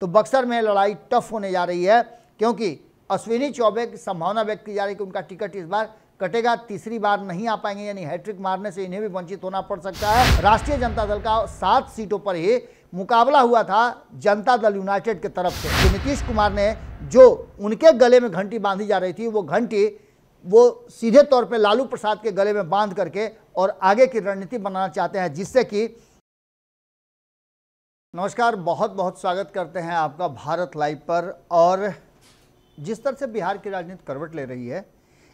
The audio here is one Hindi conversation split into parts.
तो बक्सर में लड़ाई टफ होने जा रही है क्योंकि अश्विनी चौबे की संभावना व्यक्त की जा रही है कि उनका टिकट इस बार कटेगा तीसरी बार नहीं आ पाएंगे यानी हैट्रिक मारने से इन्हें भी वंचित होना पड़ सकता है राष्ट्रीय जनता दल का सात सीटों पर ही मुकाबला हुआ था जनता दल यूनाइटेड की तरफ से तो नीतीश कुमार ने जो उनके गले में घंटी बांधी जा रही थी वो घंटी वो सीधे तौर पर लालू प्रसाद के गले में बांध करके और आगे की रणनीति बनाना चाहते हैं जिससे कि नमस्कार बहुत बहुत स्वागत करते हैं आपका भारत लाइव पर और जिस तरह से बिहार की राजनीति करवट ले रही है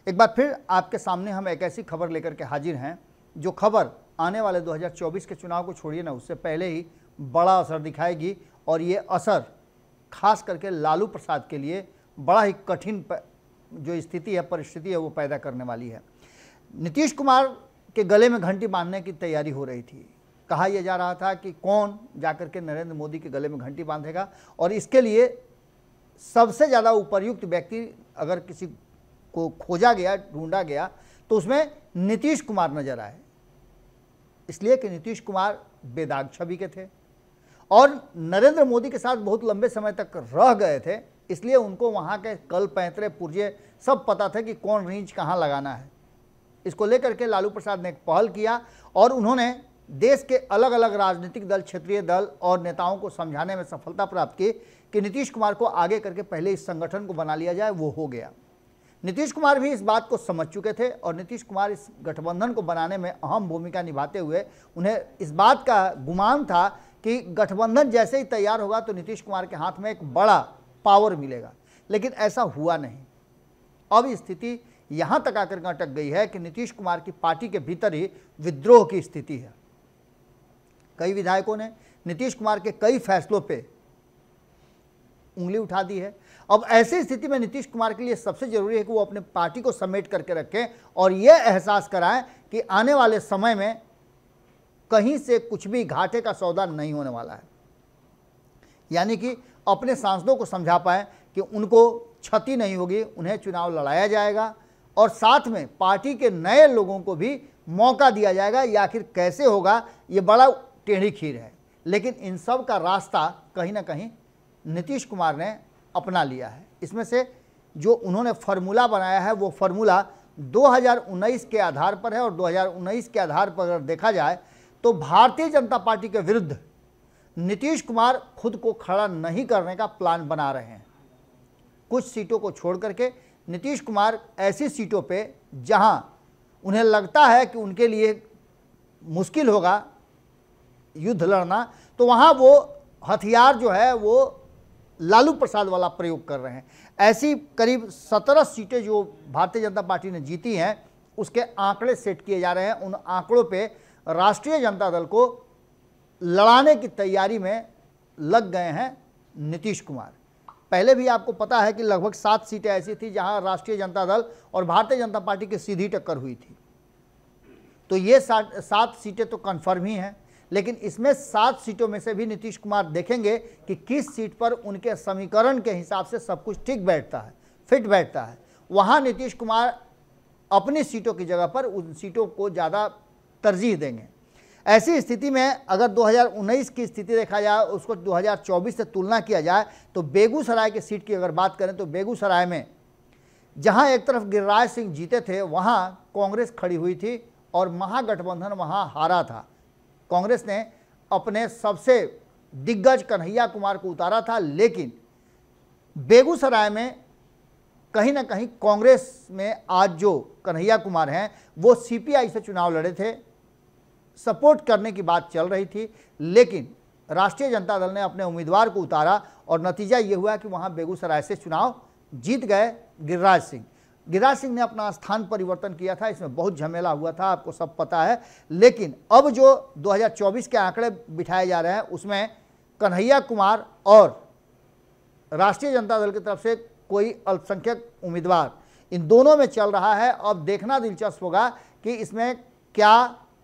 एक बार फिर आपके सामने हम एक ऐसी खबर लेकर के हाजिर हैं जो खबर आने वाले 2024 के चुनाव को छोड़िए ना उससे पहले ही बड़ा असर दिखाएगी और ये असर खास करके लालू प्रसाद के लिए बड़ा ही कठिन जो स्थिति है परिस्थिति है वो पैदा करने वाली है नीतीश कुमार के गले में घंटी बांधने की तैयारी हो रही थी कहा यह जा रहा था कि कौन जाकर के नरेंद्र मोदी के गले में घंटी बांधेगा और इसके लिए सबसे ज़्यादा उपरयुक्त व्यक्ति अगर किसी को खोजा गया ढूंढा गया तो उसमें नीतीश कुमार नजर आए इसलिए कि नीतीश कुमार बेदाग छवि के थे और नरेंद्र मोदी के साथ बहुत लंबे समय तक रह गए थे इसलिए उनको वहाँ के कल पैंतरे पुर्जे सब पता था कि कौन रेंज कहाँ लगाना है इसको लेकर के लालू प्रसाद ने एक पहल किया और उन्होंने देश के अलग अलग राजनीतिक दल क्षेत्रीय दल और नेताओं को समझाने में सफलता प्राप्त की कि नीतीश कुमार को आगे करके पहले इस संगठन को बना लिया जाए वो हो गया नीतीश कुमार भी इस बात को समझ चुके थे और नीतीश कुमार इस गठबंधन को बनाने में अहम भूमिका निभाते हुए उन्हें इस बात का गुमान था कि गठबंधन जैसे ही तैयार होगा तो नीतीश कुमार के हाथ में एक बड़ा पावर मिलेगा लेकिन ऐसा हुआ नहीं अब स्थिति यहाँ तक आकर अटक गई है कि नीतीश कुमार की पार्टी के भीतर ही विद्रोह की स्थिति है कई विधायकों ने नीतीश कुमार के कई फैसलों पे उंगली उठा दी है अब ऐसी स्थिति में नीतीश कुमार के लिए सबसे जरूरी है कि वो अपने पार्टी को समेट करके रखें और यह एहसास कराएं कि आने वाले समय में कहीं से कुछ भी घाटे का सौदा नहीं होने वाला है यानी कि अपने सांसदों को समझा पाए कि उनको क्षति नहीं होगी उन्हें चुनाव लड़ाया जाएगा और साथ में पार्टी के नए लोगों को भी मौका दिया जाएगा या आखिर कैसे होगा ये बड़ा टेढ़ी खीर है लेकिन इन सब का रास्ता कहीं ना कहीं नीतीश कुमार ने अपना लिया है इसमें से जो उन्होंने फार्मूला बनाया है वो फार्मूला 2019 के आधार पर है और 2019 के आधार पर अगर देखा जाए तो भारतीय जनता पार्टी के विरुद्ध नीतीश कुमार खुद को खड़ा नहीं करने का प्लान बना रहे हैं कुछ सीटों को छोड़ करके नीतीश कुमार ऐसी सीटों पे जहां उन्हें लगता है कि उनके लिए मुश्किल होगा युद्ध लड़ना तो वहाँ वो हथियार जो है वो लालू प्रसाद वाला प्रयोग कर रहे हैं ऐसी करीब सत्रह सीटें जो भारतीय जनता पार्टी ने जीती हैं उसके आंकड़े सेट किए जा रहे हैं उन आंकड़ों पे राष्ट्रीय जनता दल को लड़ाने की तैयारी में लग गए हैं नीतीश कुमार पहले भी आपको पता है कि लगभग सात सीटें ऐसी थी जहां राष्ट्रीय जनता दल और भारतीय जनता पार्टी की सीधी टक्कर हुई थी तो ये सात सीटें तो कन्फर्म ही हैं लेकिन इसमें सात सीटों में से भी नीतीश कुमार देखेंगे कि किस सीट पर उनके समीकरण के हिसाब से सब कुछ ठीक बैठता है फिट बैठता है वहाँ नीतीश कुमार अपनी सीटों की जगह पर उन सीटों को ज़्यादा तरजीह देंगे ऐसी स्थिति में अगर 2019 की स्थिति देखा जाए उसको 2024 से तुलना किया जाए तो बेगूसराय के सीट की अगर बात करें तो बेगूसराय में जहां एक तरफ गिरिराज सिंह जीते थे वहां कांग्रेस खड़ी हुई थी और महागठबंधन वहां हारा था कांग्रेस ने अपने सबसे दिग्गज कन्हैया कुमार को उतारा था लेकिन बेगूसराय में कहीं ना कहीं कांग्रेस में आज जो कन्हैया कुमार हैं वो सीपीआई से चुनाव लड़े थे सपोर्ट करने की बात चल रही थी लेकिन राष्ट्रीय जनता दल ने अपने उम्मीदवार को उतारा और नतीजा ये हुआ कि वहाँ बेगूसराय से चुनाव जीत गए गिरिराज सिंह गिरिराज सिंह ने अपना स्थान परिवर्तन किया था इसमें बहुत झमेला हुआ था आपको सब पता है लेकिन अब जो 2024 के आंकड़े बिठाए जा रहे हैं उसमें कन्हैया कुमार और राष्ट्रीय जनता दल की तरफ से कोई अल्पसंख्यक उम्मीदवार इन दोनों में चल रहा है अब देखना दिलचस्प होगा कि इसमें क्या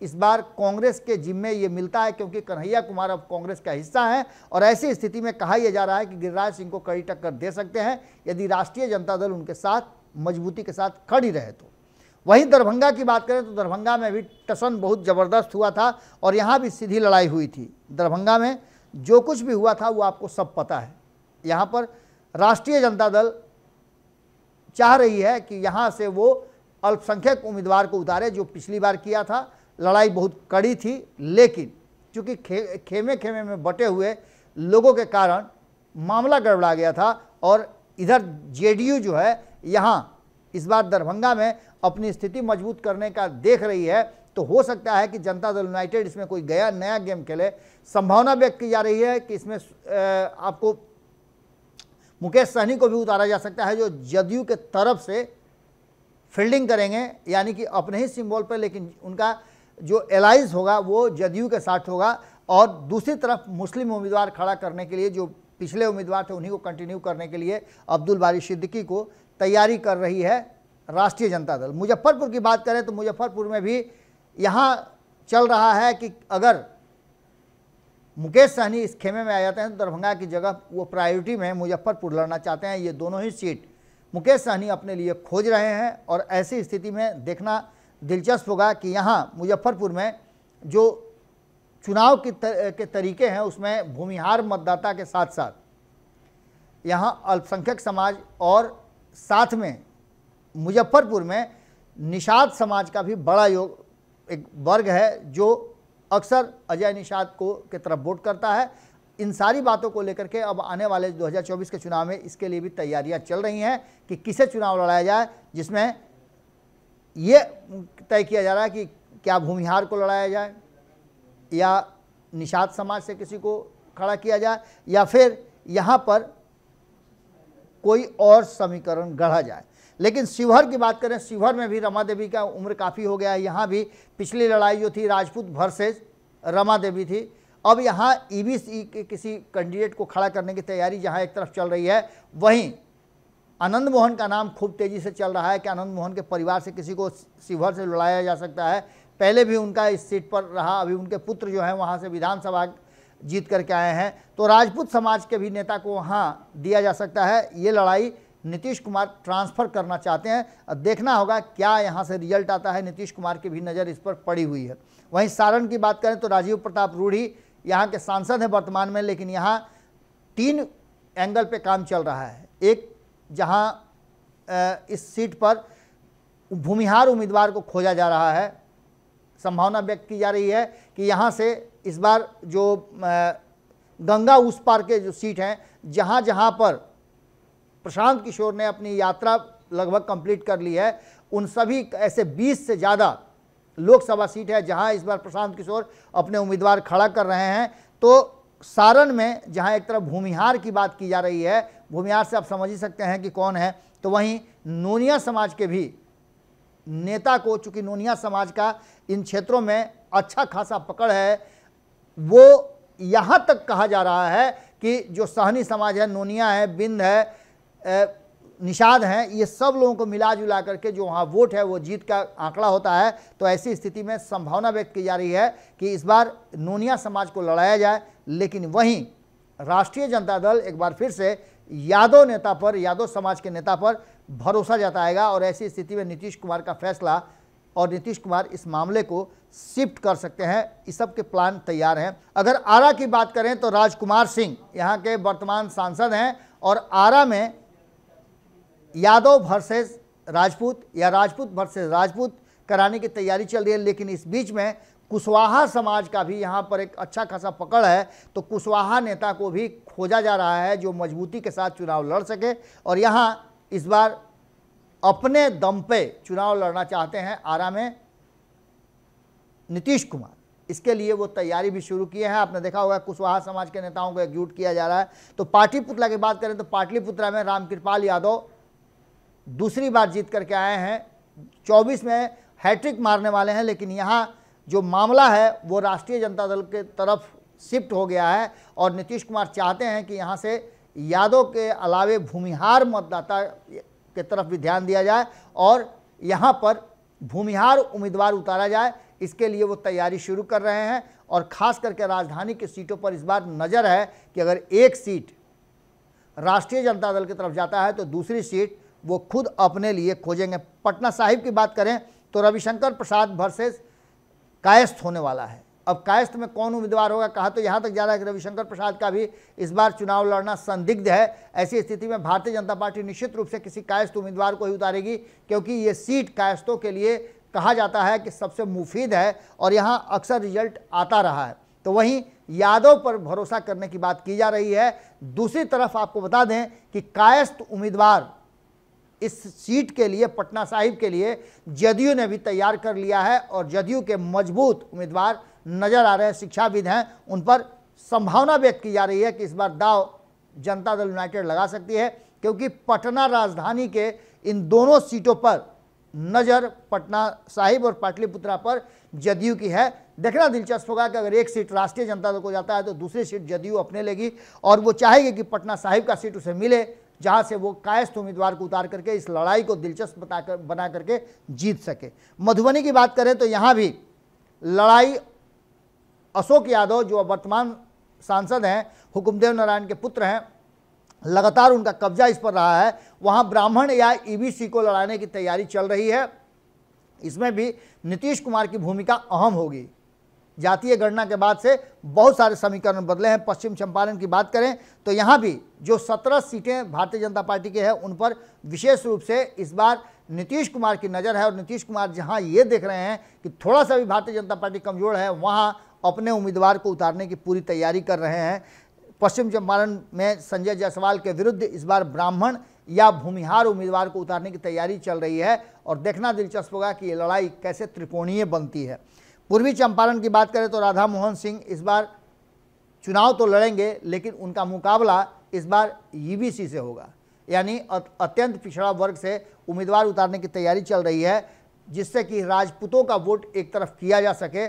इस बार कांग्रेस के जिम्मे ये मिलता है क्योंकि कन्हैया कुमार अब कांग्रेस का हिस्सा है और ऐसी स्थिति में कहा यह जा रहा है कि गिरिराज सिंह को कड़ी टक्कर दे सकते हैं यदि राष्ट्रीय जनता दल उनके साथ मजबूती के साथ खड़ी रहे तो वहीं दरभंगा की बात करें तो दरभंगा में भी टसन बहुत ज़बरदस्त हुआ था और यहाँ भी सीधी लड़ाई हुई थी दरभंगा में जो कुछ भी हुआ था वो आपको सब पता है यहाँ पर राष्ट्रीय जनता दल चाह रही है कि यहाँ से वो अल्पसंख्यक उम्मीदवार को उतारे जो पिछली बार किया था लड़ाई बहुत कड़ी थी लेकिन चूँकि खे, खेमे खेमे में बटे हुए लोगों के कारण मामला गड़बड़ा गया था और इधर जेडीयू जो है यहाँ इस बार दरभंगा में अपनी स्थिति मजबूत करने का देख रही है तो हो सकता है कि जनता दल यूनाइटेड इसमें कोई गया नया गेम खेले संभावना व्यक्त की जा रही है कि इसमें आपको मुकेश सहनी को भी उतारा जा सकता है जो जदयू के तरफ से फील्डिंग करेंगे यानी कि अपने ही सिंबल पर लेकिन उनका जो एलाइज होगा वो जदयू के साथ होगा और दूसरी तरफ मुस्लिम उम्मीदवार खड़ा करने के लिए जो पिछले उम्मीदवार थे उन्हीं को कंटिन्यू करने के लिए अब्दुल बारी सिद्दीकी को तैयारी कर रही है राष्ट्रीय जनता दल मुजफ्फरपुर की बात करें तो मुजफ्फरपुर में भी यहाँ चल रहा है कि अगर मुकेश सहनी इस खेमे में आ जाते हैं तो दरभंगा की जगह वो प्रायोरिटी में मुजफ्फरपुर लड़ना चाहते हैं ये दोनों ही सीट मुकेश सहनी अपने लिए खोज रहे हैं और ऐसी स्थिति में देखना दिलचस्प होगा कि यहाँ मुजफ्फरपुर में जो चुनाव की तर, के तरीके हैं उसमें भूमिहार मतदाता के साथ साथ यहाँ अल्पसंख्यक समाज और साथ में मुजफ्फरपुर में निषाद समाज का भी बड़ा योग एक वर्ग है जो अक्सर अजय निषाद को के तरफ वोट करता है इन सारी बातों को लेकर के अब आने वाले 2024 के चुनाव में इसके लिए भी तैयारियां चल रही हैं कि किसे चुनाव लड़ाया जाए जिसमें ये तय किया जा रहा है कि क्या भूमिहार को लड़ाया जाए या निषाद समाज से किसी को खड़ा किया जाए या फिर यहाँ पर कोई और समीकरण गढ़ा जाए लेकिन शिवहर की बात करें शिवहर में भी रमा देवी का उम्र काफ़ी हो गया है यहाँ भी पिछली लड़ाई जो थी राजपूत वर्सेज रमा देवी थी अब यहाँ ईबीसी e के किसी कैंडिडेट को खड़ा करने की तैयारी जहाँ एक तरफ चल रही है वहीं आनंद मोहन का नाम खूब तेज़ी से चल रहा है कि आनंद मोहन के परिवार से किसी को शिवहर से लड़ाया जा सकता है पहले भी उनका इस सीट पर रहा अभी उनके पुत्र जो हैं वहाँ से विधानसभा जीत करके आए हैं तो राजपूत समाज के भी नेता को वहाँ दिया जा सकता है ये लड़ाई नीतीश कुमार ट्रांसफ़र करना चाहते हैं और देखना होगा क्या यहाँ से रिजल्ट आता है नीतीश कुमार की भी नज़र इस पर पड़ी हुई है वहीं सारण की बात करें तो राजीव प्रताप रूढ़ी यहाँ के सांसद हैं वर्तमान में लेकिन यहाँ तीन एंगल पे काम चल रहा है एक जहाँ इस सीट पर भूमिहार उम्मीदवार को खोजा जा रहा है संभावना व्यक्त की जा रही है कि यहाँ से इस बार जो गंगा उस पार के जो सीट हैं जहाँ जहाँ पर प्रशांत किशोर ने अपनी यात्रा लगभग कंप्लीट कर ली है उन सभी ऐसे 20 से ज़्यादा लोकसभा सीट है जहाँ इस बार प्रशांत किशोर अपने उम्मीदवार खड़ा कर रहे हैं तो सारण में जहाँ एक तरफ भूमिहार की बात की जा रही है भूमिहार से आप समझ ही सकते हैं कि कौन है तो वहीं नोनिया समाज के भी नेता को चूँकि नोनिया समाज का इन क्षेत्रों में अच्छा खासा पकड़ है वो यहाँ तक कहा जा रहा है कि जो सहनी समाज है नोनिया है बिंद है निषाद हैं ये सब लोगों को मिला जुला करके जो वहाँ वोट है वो जीत का आंकड़ा होता है तो ऐसी स्थिति में संभावना व्यक्त की जा रही है कि इस बार नोनिया समाज को लड़ाया जाए लेकिन वहीं राष्ट्रीय जनता दल एक बार फिर से यादव नेता पर यादव समाज के नेता पर भरोसा जताएगा और ऐसी स्थिति में नीतीश कुमार का फैसला और नीतीश कुमार इस मामले को शिफ्ट कर सकते हैं इस सब के प्लान तैयार हैं अगर आरा की बात करें तो राजकुमार सिंह यहाँ के वर्तमान सांसद हैं और आरा में यादव भर्सेज राजपूत या राजपूत भर्सेज राजपूत कराने की तैयारी चल रही है लेकिन इस बीच में कुशवाहा समाज का भी यहाँ पर एक अच्छा खासा पकड़ है तो कुशवाहा नेता को भी खोजा जा रहा है जो मजबूती के साथ चुनाव लड़ सके और यहाँ इस बार अपने दम पे चुनाव लड़ना चाहते हैं आरा में नीतीश कुमार इसके लिए वो तैयारी भी शुरू किए हैं आपने देखा होगा कुशवाहा समाज के नेताओं को एकजुट किया जा रहा है तो पाटलिपुत्रा की बात करें तो पाटलिपुत्रा में रामकृपाल यादव दूसरी बार जीत करके आए हैं चौबीस में हैट्रिक मारने वाले हैं लेकिन यहाँ जो मामला है वो राष्ट्रीय जनता दल के तरफ शिफ्ट हो गया है और नीतीश कुमार चाहते हैं कि यहाँ से यादव के अलावे भूमिहार मतदाता के तरफ भी ध्यान दिया जाए और यहाँ पर भूमिहार उम्मीदवार उतारा जाए इसके लिए वो तैयारी शुरू कर रहे हैं और ख़ास करके राजधानी की सीटों पर इस बार नज़र है कि अगर एक सीट राष्ट्रीय जनता दल की तरफ जाता है तो दूसरी सीट वो खुद अपने लिए खोजेंगे पटना साहिब की बात करें तो रविशंकर प्रसाद वर्सेस कायस्थ होने वाला है अब कायस्थ में कौन उम्मीदवार होगा कहा तो यहाँ तक जा रहा है कि रविशंकर प्रसाद का भी इस बार चुनाव लड़ना संदिग्ध है ऐसी स्थिति में भारतीय जनता पार्टी निश्चित रूप से किसी कायस्थ उम्मीदवार को ही उतारेगी क्योंकि ये सीट कायस्थों के लिए कहा जाता है कि सबसे मुफीद है और यहाँ अक्सर रिजल्ट आता रहा है तो वहीं यादव पर भरोसा करने की बात की जा रही है दूसरी तरफ आपको बता दें कि कायस्थ उम्मीदवार इस सीट के लिए पटना साहिब के लिए जदयू ने भी तैयार कर लिया है और जदयू के मजबूत उम्मीदवार नज़र आ रहे हैं शिक्षाविद हैं उन पर संभावना व्यक्त की जा रही है कि इस बार दाव जनता दल यूनाइटेड लगा सकती है क्योंकि पटना राजधानी के इन दोनों सीटों पर नज़र पटना साहिब और पाटलिपुत्रा पर जदयू की है देखना दिलचस्प होगा कि अगर एक सीट राष्ट्रीय जनता दल को जाता है तो दूसरी सीट जदयू अपने लेगी और वो चाहेगी कि पटना साहिब का सीट उसे मिले जहां से वो कायस्थ उम्मीदवार को उतार करके इस लड़ाई को दिलचस्प बता कर बना करके जीत सके मधुबनी की बात करें तो यहाँ भी लड़ाई अशोक यादव जो वर्तमान सांसद हैं हुकुमदेव नारायण के पुत्र हैं लगातार उनका कब्जा इस पर रहा है वहाँ ब्राह्मण या ईबीसी e को लड़ाने की तैयारी चल रही है इसमें भी नीतीश कुमार की भूमिका अहम होगी जातीय गणना के बाद से बहुत सारे समीकरण बदले हैं पश्चिम चंपारण की बात करें तो यहाँ भी जो सत्रह सीटें भारतीय जनता पार्टी की है उन पर विशेष रूप से इस बार नीतीश कुमार की नज़र है और नीतीश कुमार जहाँ ये देख रहे हैं कि थोड़ा सा भी भारतीय जनता पार्टी कमज़ोर है वहाँ अपने उम्मीदवार को उतारने की पूरी तैयारी कर रहे हैं पश्चिम चंपारण में संजय जायसवाल के विरुद्ध इस बार ब्राह्मण या भूमिहार उम्मीदवार को उतारने की तैयारी चल रही है और देखना दिलचस्प होगा कि ये लड़ाई कैसे त्रिकोणीय बनती है पूर्वी चंपारण की बात करें तो राधा मोहन सिंह इस बार चुनाव तो लड़ेंगे लेकिन उनका मुकाबला इस बार ईबीसी e से होगा यानी अत्यंत पिछड़ा वर्ग से उम्मीदवार उतारने की तैयारी चल रही है जिससे कि राजपूतों का वोट एक तरफ किया जा सके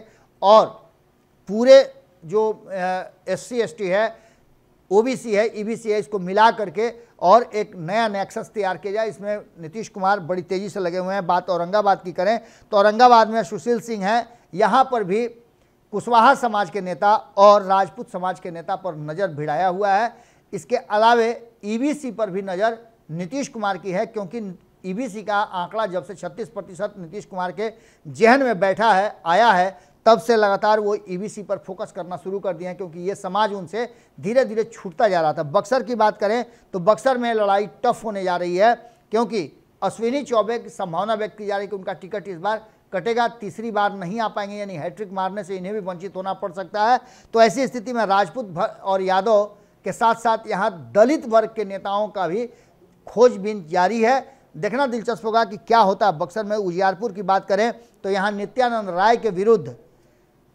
और पूरे जो एस सी है ओबीसी है ईबीसी e है इसको मिला करके और एक नया नेक्सस तैयार किया जाए इसमें नीतीश कुमार बड़ी तेज़ी से लगे हुए हैं बात औरंगाबाद की करें तो औरंगाबाद में सुशील सिंह हैं यहाँ पर भी कुशवाहा समाज के नेता और राजपूत समाज के नेता पर नज़र भिड़ाया हुआ है इसके अलावे ईबीसी e पर भी नज़र नीतीश कुमार की है क्योंकि ईबीसी e का आंकड़ा जब से 36 प्रतिशत नीतीश कुमार के जहन में बैठा है आया है तब से लगातार वो ईवीसी e पर फोकस करना शुरू कर दिया क्योंकि ये समाज उनसे धीरे धीरे छूटता जा रहा था बक्सर की बात करें तो बक्सर में लड़ाई टफ होने जा रही है क्योंकि अश्विनी चौबे की संभावना व्यक्त की जा रही है कि उनका टिकट इस बार कटेगा तीसरी बार नहीं आ पाएंगे यानी हैट्रिक मारने से इन्हें भी वंचित होना पड़ सकता है तो ऐसी स्थिति में राजपूत और यादव के साथ साथ यहाँ दलित वर्ग के नेताओं का भी खोजबीन जारी है देखना दिलचस्प होगा कि क्या होता है बक्सर में उजियारपुर की बात करें तो यहाँ नित्यानंद राय के विरुद्ध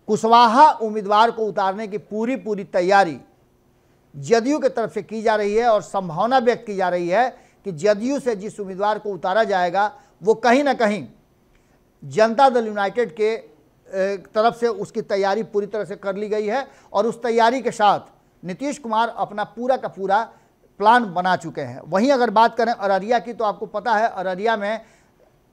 कुशवाहा उम्मीदवार को उतारने की पूरी पूरी तैयारी जदयू के तरफ से की जा रही है और संभावना व्यक्त की जा रही है कि जदयू से जिस उम्मीदवार को उतारा जाएगा वो कहीं ना कहीं जनता दल यूनाइटेड के तरफ से उसकी तैयारी पूरी तरह से कर ली गई है और उस तैयारी के साथ नीतीश कुमार अपना पूरा का पूरा प्लान बना चुके हैं वहीं अगर बात करें अररिया की तो आपको पता है अररिया में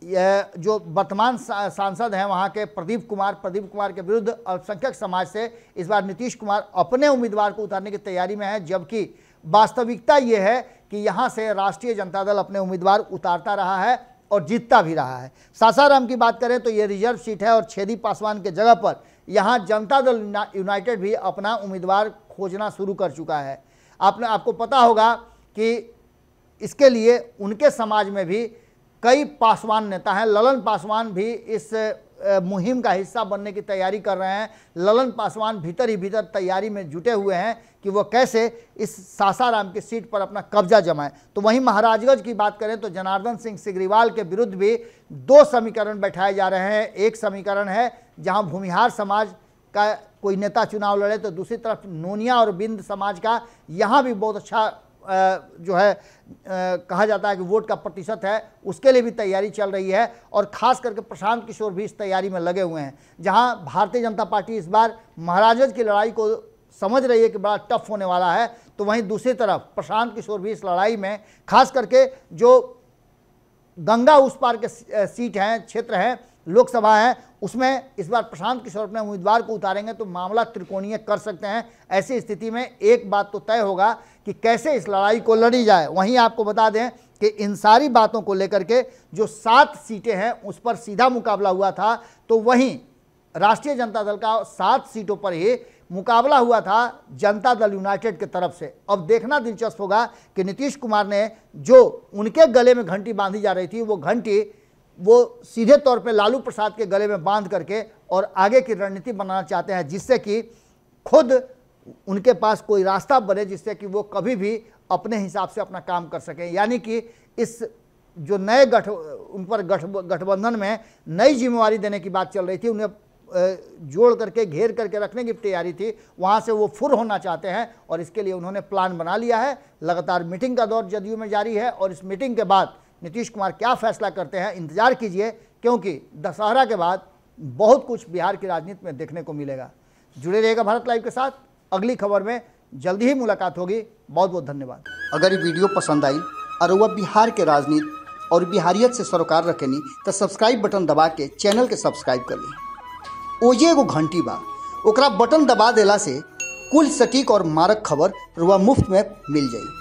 जो वर्तमान सांसद हैं वहाँ के प्रदीप कुमार प्रदीप कुमार के विरुद्ध अल्पसंख्यक समाज से इस बार नीतीश कुमार अपने उम्मीदवार को उतारने की तैयारी में है जबकि वास्तविकता ये है कि यहाँ से राष्ट्रीय जनता दल अपने उम्मीदवार उतारता रहा है और जीतता भी रहा है सासाराम की बात करें तो ये रिजर्व सीट है और छेदी पासवान के जगह पर यहाँ जनता दल यूनाइटेड भी अपना उम्मीदवार खोजना शुरू कर चुका है आपने आपको पता होगा कि इसके लिए उनके समाज में भी कई पासवान नेता हैं ललन पासवान भी इस मुहिम का हिस्सा बनने की तैयारी कर रहे हैं ललन पासवान भीतर ही भीतर तैयारी में जुटे हुए हैं कि वह कैसे इस सासाराम की सीट पर अपना कब्जा जमाएं तो वहीं महाराजगंज की बात करें तो जनार्दन सिंह सिग्रीवाल के विरुद्ध भी दो समीकरण बैठाए जा रहे हैं एक समीकरण है जहां भूमिहार समाज का कोई नेता चुनाव लड़े तो दूसरी तरफ नोनिया और बिंद समाज का यहाँ भी बहुत अच्छा जो है कहा जाता है कि वोट का प्रतिशत है उसके लिए भी तैयारी चल रही है और खास करके प्रशांत किशोर भी इस तैयारी में लगे हुए हैं जहां भारतीय जनता पार्टी इस बार महाराजज की लड़ाई को समझ रही है कि बड़ा टफ होने वाला है तो वहीं दूसरी तरफ प्रशांत किशोर भी इस लड़ाई में खास करके जो गंगा उस पार के सीट हैं क्षेत्र हैं लोकसभा है उसमें इस बार प्रशांत किशोर अपने उम्मीदवार को उतारेंगे तो मामला त्रिकोणीय कर सकते हैं ऐसी स्थिति में एक बात तो तय होगा कि कैसे इस लड़ाई को लड़ी जाए वहीं आपको बता दें कि इन सारी बातों को लेकर के जो सात सीटें हैं उस पर सीधा मुकाबला हुआ था तो वहीं राष्ट्रीय जनता दल का सात सीटों पर ही मुकाबला हुआ था जनता दल यूनाइटेड की तरफ से अब देखना दिलचस्प होगा कि नीतीश कुमार ने जो उनके गले में घंटी बांधी जा रही थी वो घंटी वो सीधे तौर पे लालू प्रसाद के गले में बांध करके और आगे की रणनीति बनाना चाहते हैं जिससे कि खुद उनके पास कोई रास्ता बने जिससे कि वो कभी भी अपने हिसाब से अपना काम कर सकें यानी कि इस जो नए गठ उन पर गठ गठबंधन में नई जिम्मेवारी देने की बात चल रही थी उन्हें जोड़ करके घेर करके रखने की तैयारी थी वहाँ से वो फुर होना चाहते हैं और इसके लिए उन्होंने प्लान बना लिया है लगातार मीटिंग का दौर जदयू में जारी है और इस मीटिंग के बाद नीतीश कुमार क्या फैसला करते हैं इंतजार कीजिए क्योंकि दशहरा के बाद बहुत कुछ बिहार की राजनीति में देखने को मिलेगा जुड़े रहेगा भारत लाइव के साथ अगली खबर में जल्दी ही मुलाकात होगी बहुत बहुत धन्यवाद अगर ये वीडियो पसंद आई और वह बिहार के राजनीति और बिहारियत से सरोकार रखेनी तो सब्सक्राइब बटन दबा के चैनल के सब्सक्राइब कर ली ओजे एगो घंटी बा ओकरा बटन दबा दिला से कुल सटीक और मारक खबर रुआ मुफ्त में मिल जाएगी